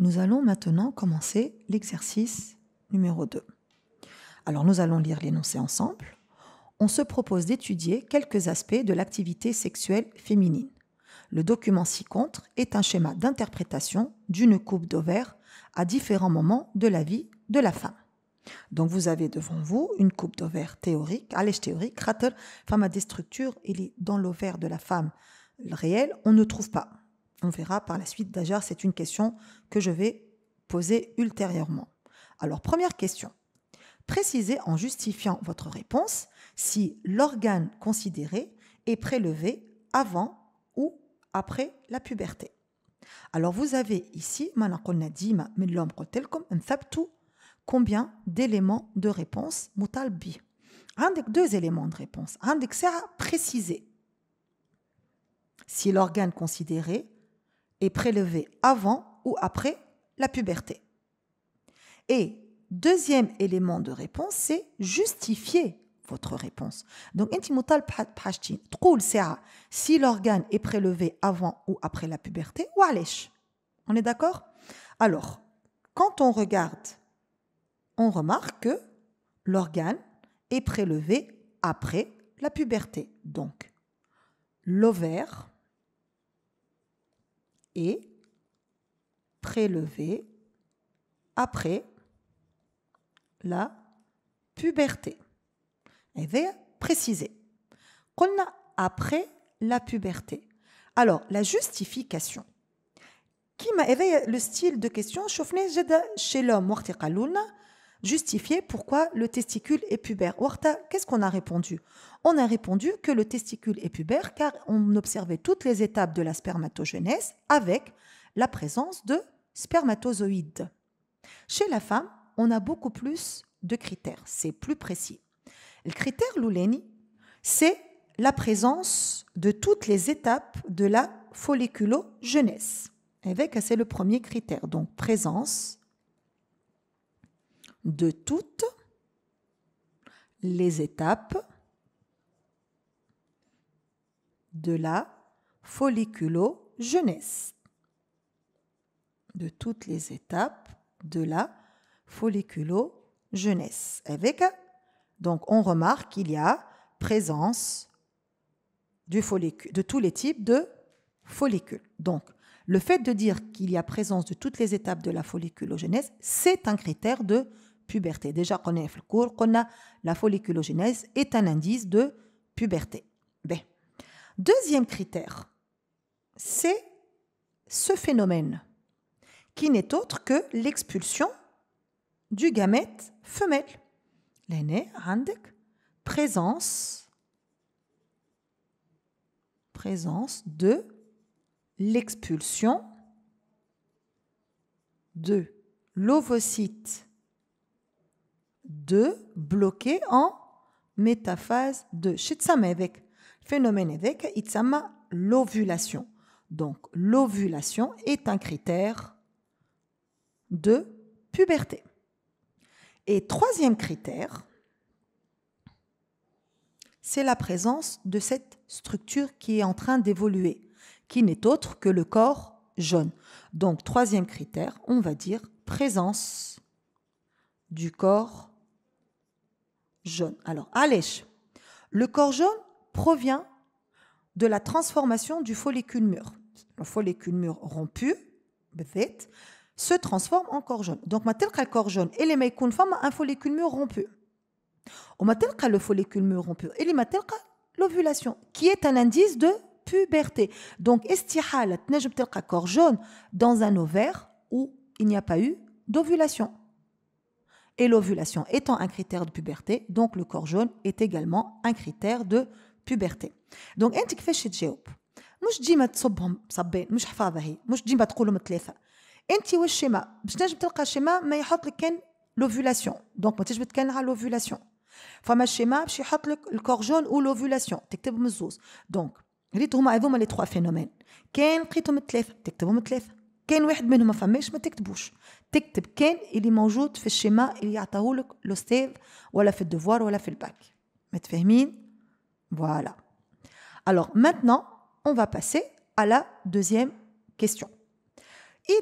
Nous allons maintenant commencer l'exercice numéro 2. Alors nous allons lire l'énoncé ensemble. On se propose d'étudier quelques aspects de l'activité sexuelle féminine. Le document ci-contre est un schéma d'interprétation d'une coupe d'ovaire à différents moments de la vie de la femme. Donc vous avez devant vous une coupe d'ovaire théorique, à théorique, rater, femme à des structures, Et dans l'ovaire de la femme réelle, on ne trouve pas on verra par la suite. D'ailleurs, c'est une question que je vais poser ultérieurement. Alors, première question. Précisez en justifiant votre réponse si l'organe considéré est prélevé avant ou après la puberté. Alors vous avez ici, combien d'éléments de réponse mutalbi Un des deux éléments de réponse. Un des c'est préciser. Si l'organe considéré est prélevé avant ou après la puberté. Et deuxième élément de réponse, c'est justifier votre réponse. Donc, si l'organe est prélevé avant ou après la puberté, ou On est d'accord Alors, quand on regarde, on remarque que l'organe est prélevé après la puberté. Donc, l'ovaire et prélevé après la puberté. et vers préciser. Qu'on a après la puberté. Alors, la justification. Qui m'a éveillé le style de question, je chez l'homme, justifier pourquoi le testicule est pubère. Warta, qu'est-ce qu'on a répondu On a répondu que le testicule est pubère car on observait toutes les étapes de la spermatogenèse avec la présence de spermatozoïdes. Chez la femme, on a beaucoup plus de critères, c'est plus précis. Le critère Luleni, c'est la présence de toutes les étapes de la folliculogenèse. Avec, c'est le premier critère, donc présence de toutes les étapes de la folliculo De toutes les étapes de la folliculo Avec, donc, on remarque qu'il y a présence du de tous les types de follicules. Donc, le fait de dire qu'il y a présence de toutes les étapes de la folliculogenèse, c'est un critère de puberté. Déjà, la folliculogénèse est un indice de puberté. Ben. Deuxième critère, c'est ce phénomène qui n'est autre que l'expulsion du gamète femelle. L'aîné, présence, présence de l'expulsion de l'ovocyte de bloqué en métaphase de 2. Phénomène évêque, itsama, l'ovulation. Donc l'ovulation est un critère de puberté. Et troisième critère, c'est la présence de cette structure qui est en train d'évoluer, qui n'est autre que le corps jaune. Donc troisième critère, on va dire présence du corps alors, alèche. Le corps jaune provient de la transformation du follicule mûr. Le follicule mûr rompu, se transforme en corps jaune. Donc, maintenant, le corps jaune, et il est un follicule mûr rompu. On oh, le follicule mûr rompu. Il est l'ovulation, qui est un indice de puberté. Donc, estihala, corps jaune dans un ovaire où il n'y a pas eu d'ovulation. Et l'ovulation étant un critère de puberté, donc le corps jaune est également un critère de puberté. Donc, انت كيفاش تجاوب؟ مش ديما تصبهم صبين مش حفاظه هي مش ديما تقولهم ثلاثه انت واش شيما باش تنجم تلقى شيما ما يحط لك كان لوفولاسيون دونك ما تجبد كان على لوفولاسيون فما شيما باش يحط لك الكورجون و او لوفولاسيون تكتبهم الزوز دونك ريت هما هذوما لي تخوا فينومين كان لقيتهم ثلاثه تكتبهم ثلاثه كان واحد منهم ما فماش ما تكتبوش تكتب كان اللي موجود في الشيما اللي يعطاهولك الاستاذ ولا في الدفوار ولا في الباك متفاهمين فوالا alors maintenant on va passer à la deuxième question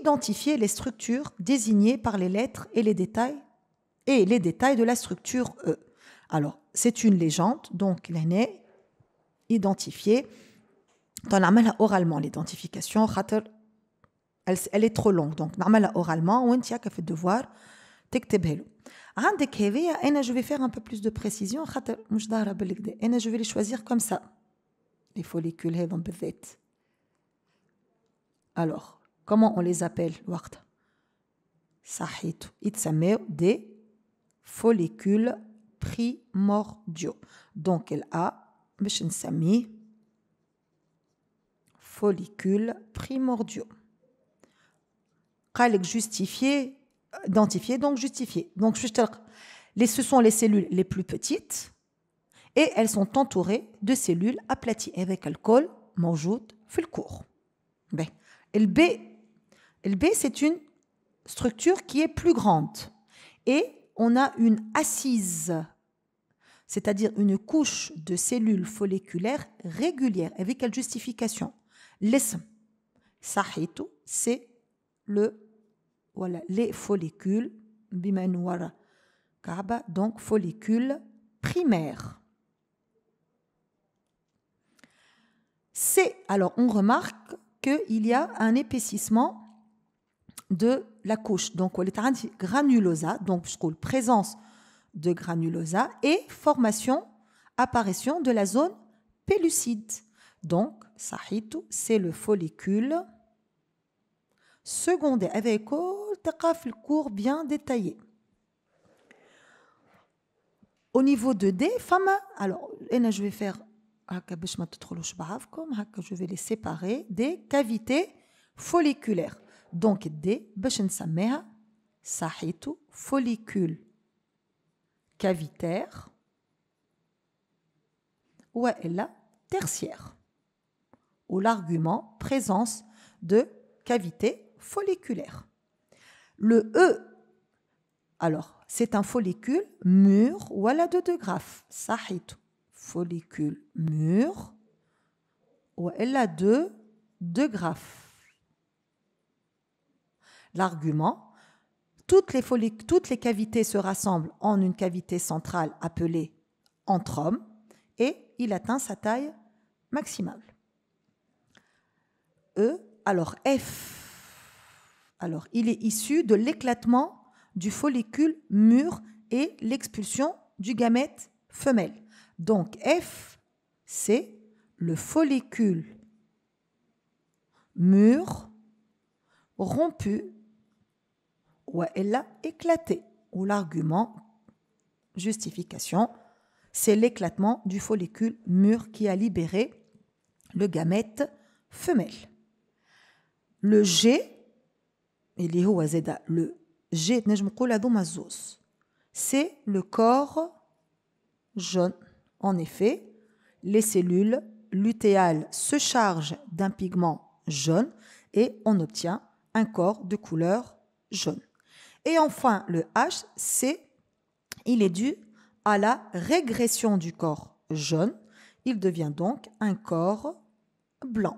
identifier les structures désignées par les lettres et les détails et les détails de la structure E. Alors, c'est une légende, donc l'année identifier On a oralement l'identification, elle, est trop longue. Donc, normalement, oralement, ou un a fait devoir, Je vais faire un peu plus de précision. Je vais les choisir comme ça. Les follicules, Alors, comment on les appelle Ça Ils des follicules primordiaux. Donc, elle a. Je vais follicules primordiaux justifié identifié donc justifié donc les ce sont les cellules les plus petites et elles sont entourées de cellules aplaties avec alcool موجود في LB, le B c'est une structure qui est plus grande et on a une assise c'est-à-dire une couche de cellules folliculaires régulières avec quelle justification L'ism, tout c'est le voilà, les follicules, kaba, donc follicules primaires. C'est, alors on remarque qu'il y a un épaississement de la couche. Donc, on granulosa, donc présence de granulosa et formation, apparition de la zone pellucide. Donc, sahitu, c'est le follicule secondaire. Avec eh taqaf le cours bien détaillé. Au niveau de D, femme, alors, je vais faire, je vais les séparer des cavités folliculaires. Donc, D, sahitu, follicule cavitaire, ou elle tertiaire, ou l'argument présence de cavité folliculaire. Le E, alors, c'est un follicule mûr ou à la de de graphe. Sahit, follicule mûr ou elle la deux de graphe. L'argument, toutes les, cavités se rassemblent en une cavité centrale appelée entrome et il atteint sa taille maximale. E, alors F alors, il est issu de l'éclatement du follicule mûr et l'expulsion du gamète femelle. Donc F, c'est le follicule mûr, rompu, ou elle a éclaté, ou l'argument, justification, c'est l'éclatement du follicule mûr qui a libéré le gamète femelle. Le G, le le G, le corps jaune. En effet, les cellules luthéales se chargent d'un pigment jaune et on obtient un corps de couleur jaune. Et enfin, le H, c'est, il est dû à la régression du corps jaune. Il devient donc un corps blanc.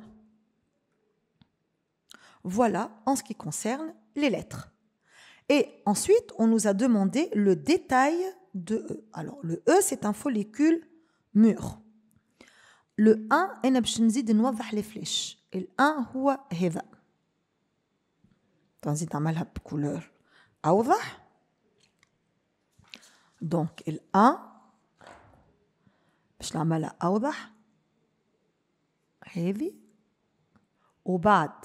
Voilà en ce qui concerne les lettres. Et ensuite, on nous a demandé le détail de E. Alors, le E, c'est un follicule mûr. Le 1, on va les flèches. Et le 1, c'est هذا. تنزيد Donc le 1, je l'ai باش نعملها أوضح Hevi. Obad.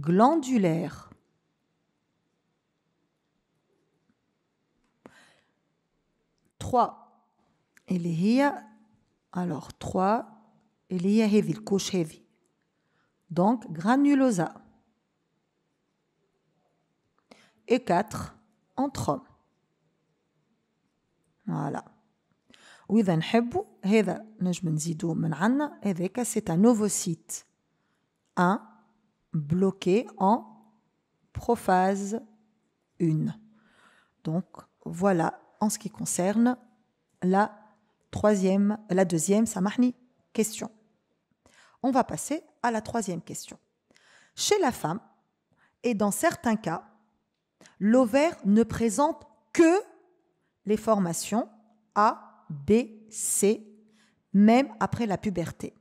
glandulaire. Trois. y alors trois y heavy couche heavy. Donc granulosa. Et quatre entre hommes. Voilà. Oui, c'est un نجم نزيدوه من bloqué en prophase 1. Donc voilà en ce qui concerne la troisième, la deuxième Samarni question. On va passer à la troisième question. Chez la femme, et dans certains cas, l'ovaire ne présente que les formations A, B, C, même après la puberté.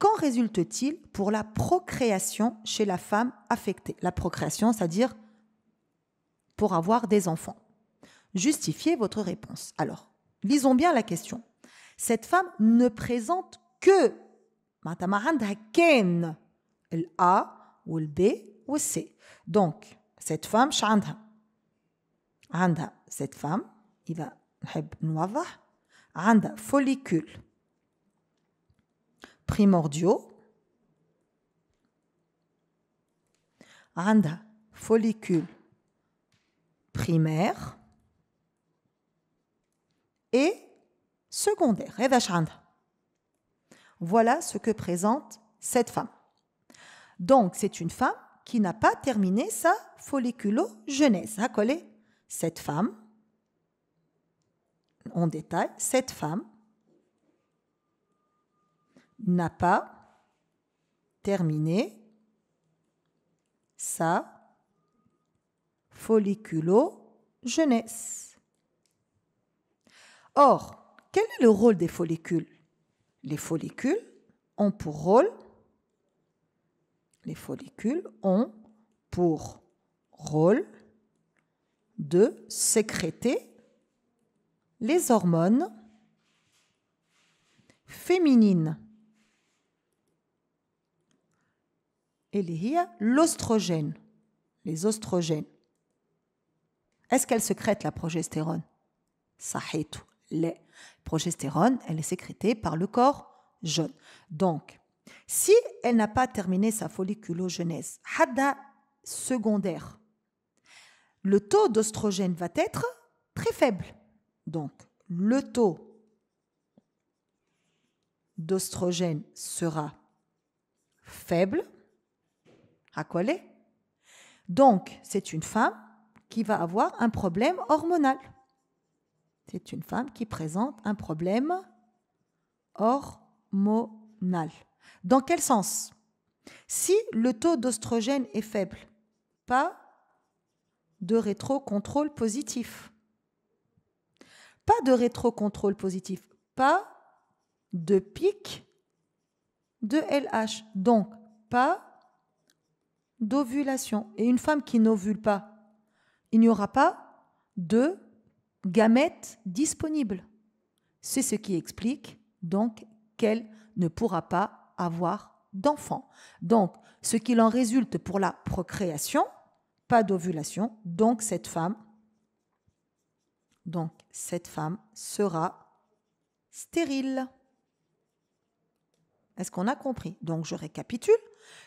Qu'en résulte-t-il pour la procréation chez la femme affectée La procréation, c'est-à-dire pour avoir des enfants. Justifiez votre réponse. Alors, lisons bien la question. Cette femme ne présente que A ou le B ou C. Donc, cette femme, cette femme, il va follicule primordiaux, randa, follicule primaire et secondaire, eh, Voilà ce que présente cette femme. Donc, c'est une femme qui n'a pas terminé sa folliculogenèse. coller cette femme, en détail, cette femme n'a pas terminé sa folliculo-jeunesse. Or, quel est le rôle des follicules Les follicules ont pour rôle les follicules ont pour rôle de sécréter les hormones féminines. y a l'ostrogène les oestrogènes. est-ce qu'elle secrète la progestérone Ça صحيتو La progestérone elle est sécrétée par le corps jaune donc si elle n'a pas terminé sa folliculogenèse hada secondaire le taux d'ostrogène va être très faible donc le taux d'ostrogène sera faible Racolé. Donc, c'est une femme qui va avoir un problème hormonal. C'est une femme qui présente un problème hormonal. Dans quel sens Si le taux d'ostrogène est faible, pas de rétrocontrôle positif. Pas de rétrocontrôle positif, pas de pic de LH. Donc, pas de d'ovulation. Et une femme qui n'ovule pas, il n'y aura pas de gamètes disponibles. C'est ce qui explique donc qu'elle ne pourra pas avoir d'enfant. Donc, ce qu'il en résulte pour la procréation, pas d'ovulation, donc cette femme donc cette femme sera stérile. Est-ce qu'on a compris Donc je récapitule.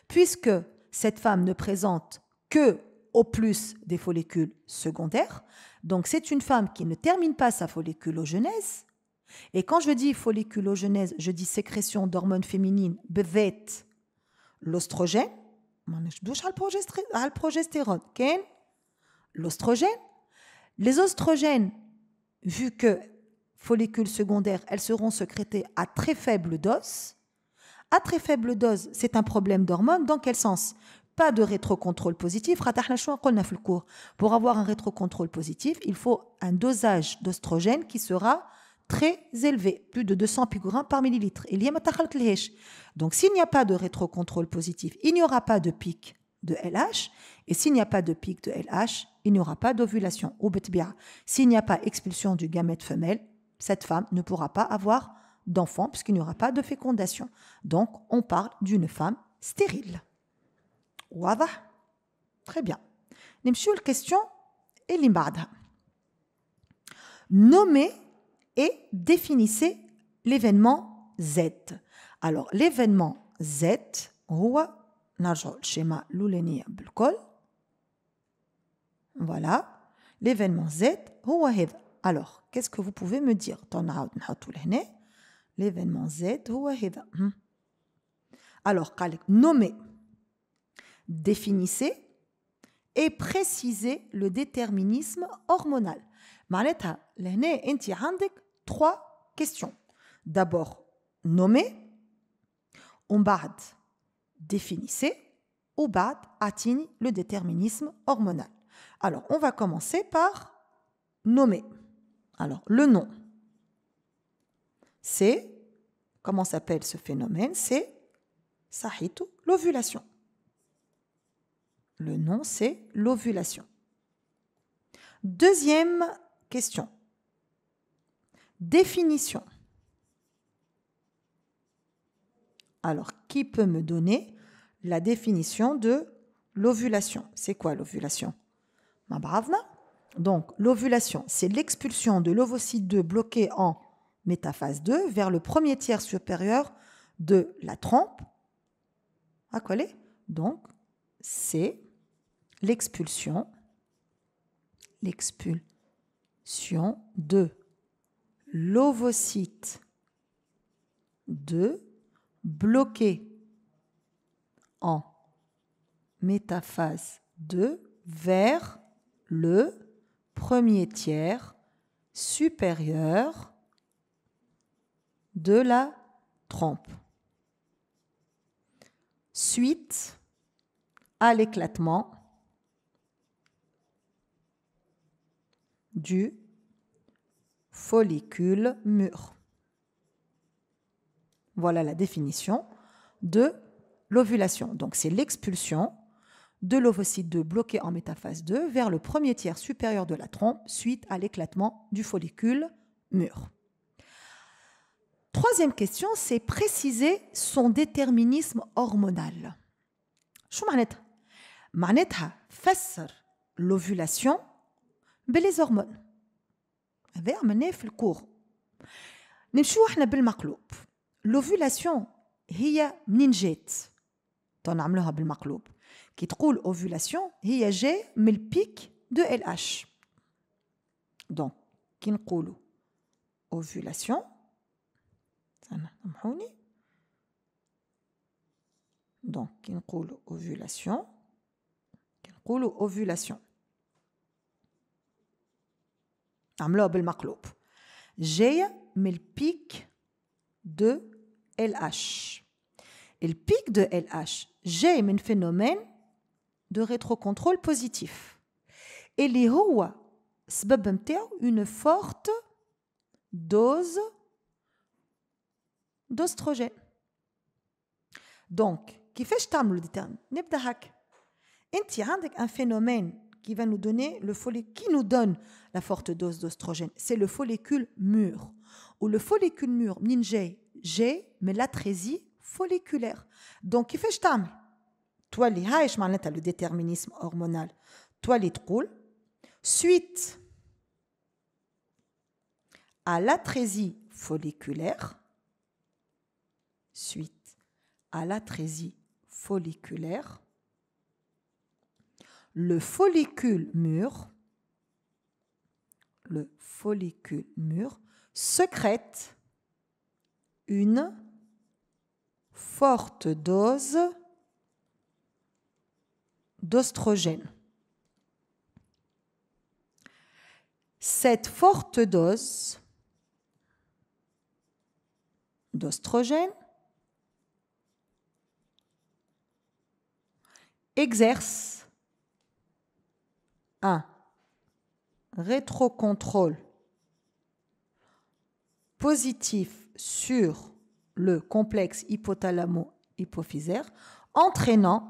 Puisque cette femme ne présente que au plus des follicules secondaires. Donc c'est une femme qui ne termine pas sa folliculogenèse. Et quand je dis folliculogenèse, je dis sécrétion d'hormones féminines, bevet, l'ostrogène, progestérone, l'ostrogène. Les ostrogènes, vu que follicules secondaires, elles seront sécrétées à très faible dose, à très faible dose, c'est un problème d'hormones. Dans quel sens Pas de rétrocontrôle positif. Pour avoir un rétrocontrôle positif, il faut un dosage d'ostrogène qui sera très élevé, plus de 200 picogrammes par millilitre. Donc s'il n'y a pas de rétrocontrôle positif, il n'y aura pas de pic de LH, et s'il n'y a pas de pic de LH, il n'y aura pas d'ovulation S'il n'y a pas expulsion du gamète femelle, cette femme ne pourra pas avoir d'enfants puisqu'il n'y aura pas de fécondation. Donc, on parle d'une femme stérile. Très bien. Nemchou, question est Nommez et définissez l'événement Z. Alors, l'événement Z, schéma Voilà. L'événement Z, Alors, qu'est-ce que vous pouvez me dire l'événement Z هو هذا hmm. alors قالك nommez définissez et précisez le déterminisme hormonal معناتها لهنا انت عندك trois questions d'abord nommer, on bad définissez ou bad atteignez le déterminisme hormonal alors on va commencer par nommer alors le nom c'est, comment s'appelle ce phénomène C'est l'ovulation. Le nom, c'est l'ovulation. Deuxième question. Définition. Alors, qui peut me donner la définition de l'ovulation C'est quoi l'ovulation Ma Donc, l'ovulation, c'est l'expulsion de l'ovocyte 2 bloqué en métaphase 2, vers le premier tiers supérieur de la trompe, coller. Donc, c'est l'expulsion, l'expulsion de l'ovocyte 2 bloqué en métaphase 2 vers le premier tiers supérieur de la trompe. Suite à l'éclatement du follicule mûr. Voilà la définition de l'ovulation. Donc c'est l'expulsion de l'ovocyte 2 bloqué en métaphase 2 vers le premier tiers supérieur de la trompe suite à l'éclatement du follicule mûr. Troisième question, c'est préciser son déterminisme hormonal. Je ce que ça veut dire Ça dire l'ovulation avec les hormones. Je vais le faire en cours. On va le faire avec le maquillage. L'ovulation, c'est une nid de goutte. On va le faire avec le maquillage. Ce qui signifie ovulation, c'est le goutte de l'H. Donc, qui qu'on l'ovulation. Donc, il y a une ovulation. on a une ovulation. On va le faire J'ai le pic de LH. Le pic de LH, j'ai un phénomène de rétrocontrôle positif. Et les roues qu'il y a une forte dose d'ostrogène Donc, qui fait le نبدا هكا انت un phénomène qui va nous donner le follicule qui nous donne la forte dose d'ostrogène c'est le follicule mûr ou le follicule mûr منين g mais l'atrésie folliculaire donc qui fait toi je هاي le déterminisme hormonal toi les suite à l'atrésie folliculaire suite à l'atrésie folliculaire, le follicule mûr, le follicule mûr secrète une forte dose d'ostrogène. Cette forte dose d'ostrogène exerce un rétrocontrôle positif sur le complexe hypothalamo-hypophysaire, entraînant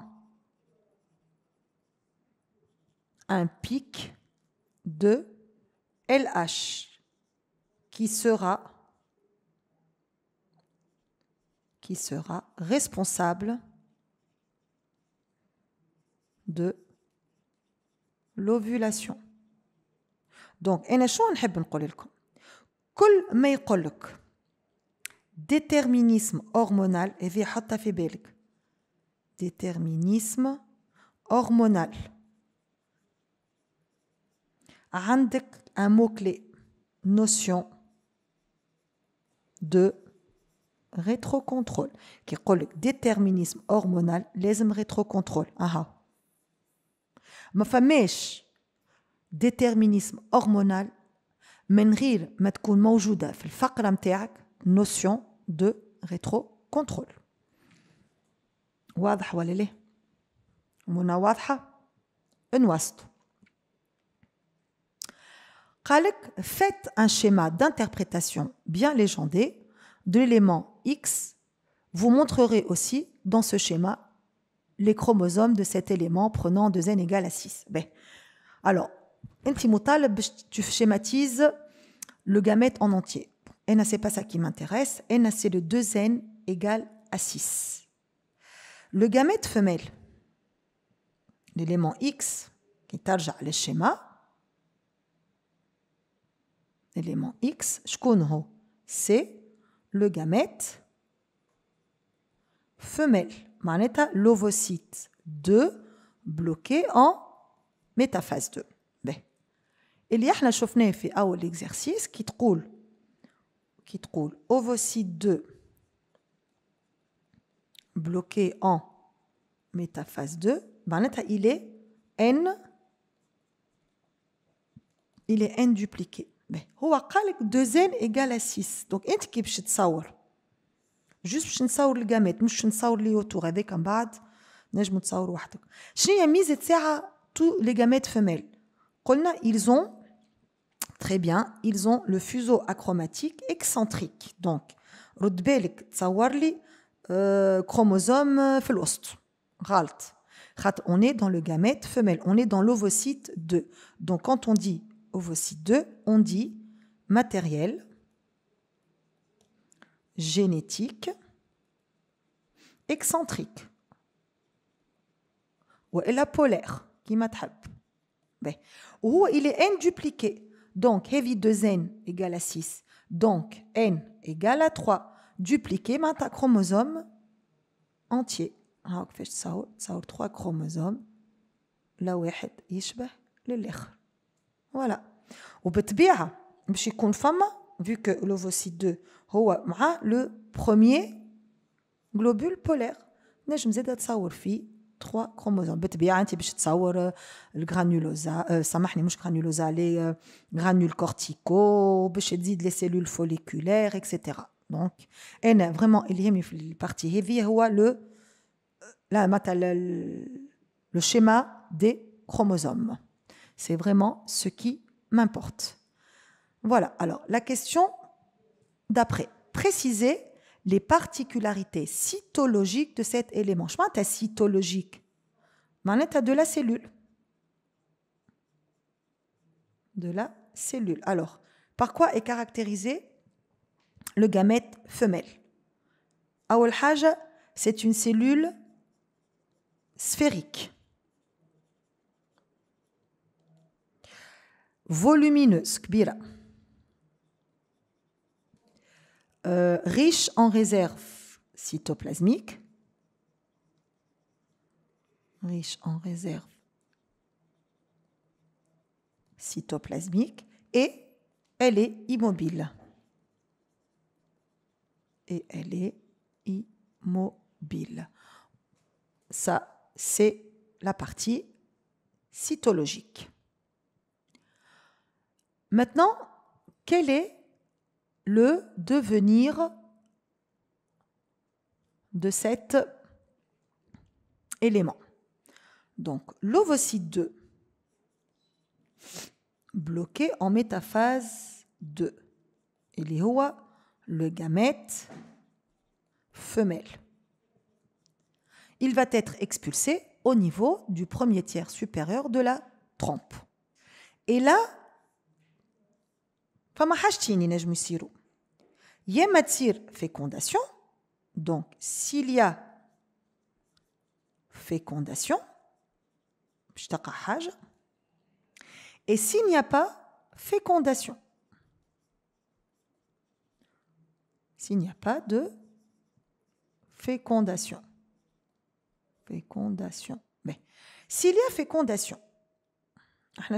un pic de LH qui sera, qui sera responsable de l'ovulation. Donc, dire déterminisme hormonal, et déterminisme hormonal. un mot-clé, notion de rétrocontrôle. Qui déterminisme hormonal, les rétrocontrôle. Aha. Mais il déterminisme hormonal qui peut être présent la notion de rétro-contrôle. C'est ou Faites un schéma d'interprétation bien légendé de l'élément X. Vous montrerez aussi dans ce schéma les chromosomes de cet élément prenant 2n égale à 6. Ben. Alors, ben, tu schématises le gamète en entier. N, c'est pas ça qui m'intéresse. N, c'est le 2n égale à 6. Le gamète femelle, l'élément X, qui est le schéma, l'élément X, c'est le gamète femelle. Maneta, l'ovocyte 2 bloqué en métaphase 2. Il y a un exercice qui troule. Qui troule. Ovocyte 2 bloqué en métaphase 2. il est N. Il est ben. N dupliqué. Mais, il 2N égale à 6. Donc, il y a un nous باش le القامات مش les لي وتور هذاك من بعد نجم تصور وحدك شنو هي ميزه ساعه تو لي قامات فميل قلنا ils ont très bien ils ont le fuseau achromatique excentrique donc رد بالك تصور لي كروموزوم euh, في الوسط on est dans le gamète femelle on est dans l'ovocyte 2 donc quand on dit ovocyte 2 on dit matériel génétique, excentrique, Ou la polaire qui m'a ben. Ou il est n dupliqué donc heavy 2n égale à 6 donc n égale à 3 dupliqué un ben, chromosome entier ah, ça هاك فاش تصاور تصاور 3 كروموزوم Voilà. واحد peut للاخر فوالا je suis une femme vu que l'ovocyte 2 est le premier globule polaire. je me disais d'être trois chromosomes. Bête bien, un type de euh, le granulosa, ça marche les granulosa, les euh, granules corticaux, bête les cellules folliculaires, etc. Donc, vraiment, il y a une partie heavy, le, euh, la le schéma des chromosomes. C'est vraiment ce qui m'importe. Voilà, alors la question d'après. Préciser les particularités cytologiques de cet élément. Je as cytologique. Mais tu as de la cellule. De la cellule. Alors, par quoi est caractérisé le gamète femelle c'est une cellule sphérique, volumineuse, kbira. Euh, riche en réserve cytoplasmique riche en réserve cytoplasmique et elle est immobile. Et elle est immobile. Ça, c'est la partie cytologique. Maintenant, quelle est le devenir de cet élément. Donc l'ovocyte 2, bloqué en métaphase 2, et les le gamète femelle. Il va être expulsé au niveau du premier tiers supérieur de la trompe. Et là, il حاجتين a fécondation donc s'il y a fécondation et s'il n'y a pas fécondation s'il n'y a pas de fécondation fécondation mais s'il y a fécondation احنا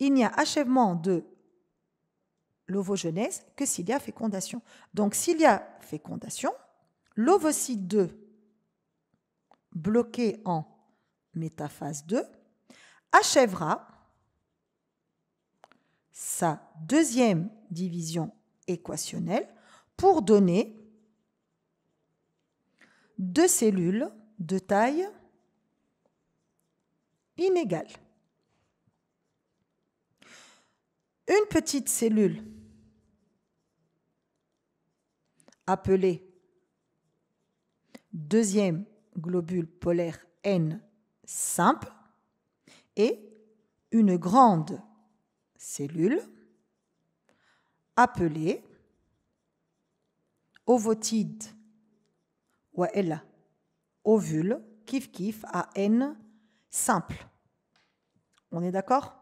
il y a achèvement de l'ovogenèse que s'il y a fécondation. Donc s'il y a fécondation, l'ovocyte 2 bloqué en métaphase 2 achèvera sa deuxième division équationnelle pour donner deux cellules de taille inégale. Une petite cellule appelé deuxième globule polaire N simple et une grande cellule appelée ovotide ou elle ovule kif kif à N simple. On est d'accord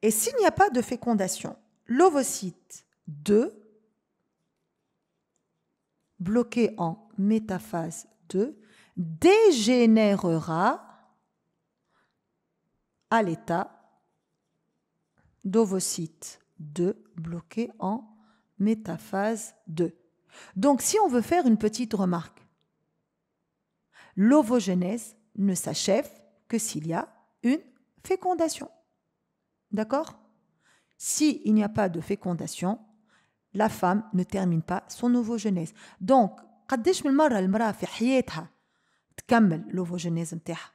Et s'il n'y a pas de fécondation, l'ovocyte 2 bloqué en métaphase 2 dégénérera à l'état d'ovocyte 2 bloqué en métaphase 2. Donc si on veut faire une petite remarque, l'ovogenèse ne s'achève que s'il y a une fécondation. D'accord S'il n'y a pas de fécondation, la femme ne termine pas son ovogenèse. Donc, قداش من مرة المرأة في حياتها تكمل لوفوجينيز نتاعها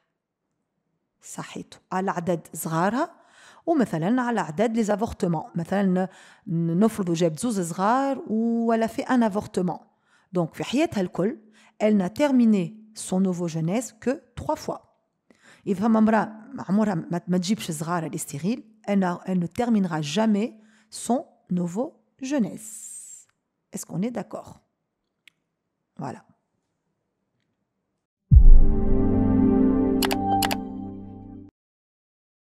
صحيتو على عدد صغارها ومثلا على عدد لي زافورتمون مثلا نفرضوا جابت زوز صغار ولا في ان افورتمون دونك في حياتها الكل elle n'a terminé son ovogenèse que trois fois إذا فما امرأة عمرها ما تجيبش صغار ستيريل elle ne terminera jamais son ovogenèse jeunesse. Est-ce qu'on est d'accord Voilà.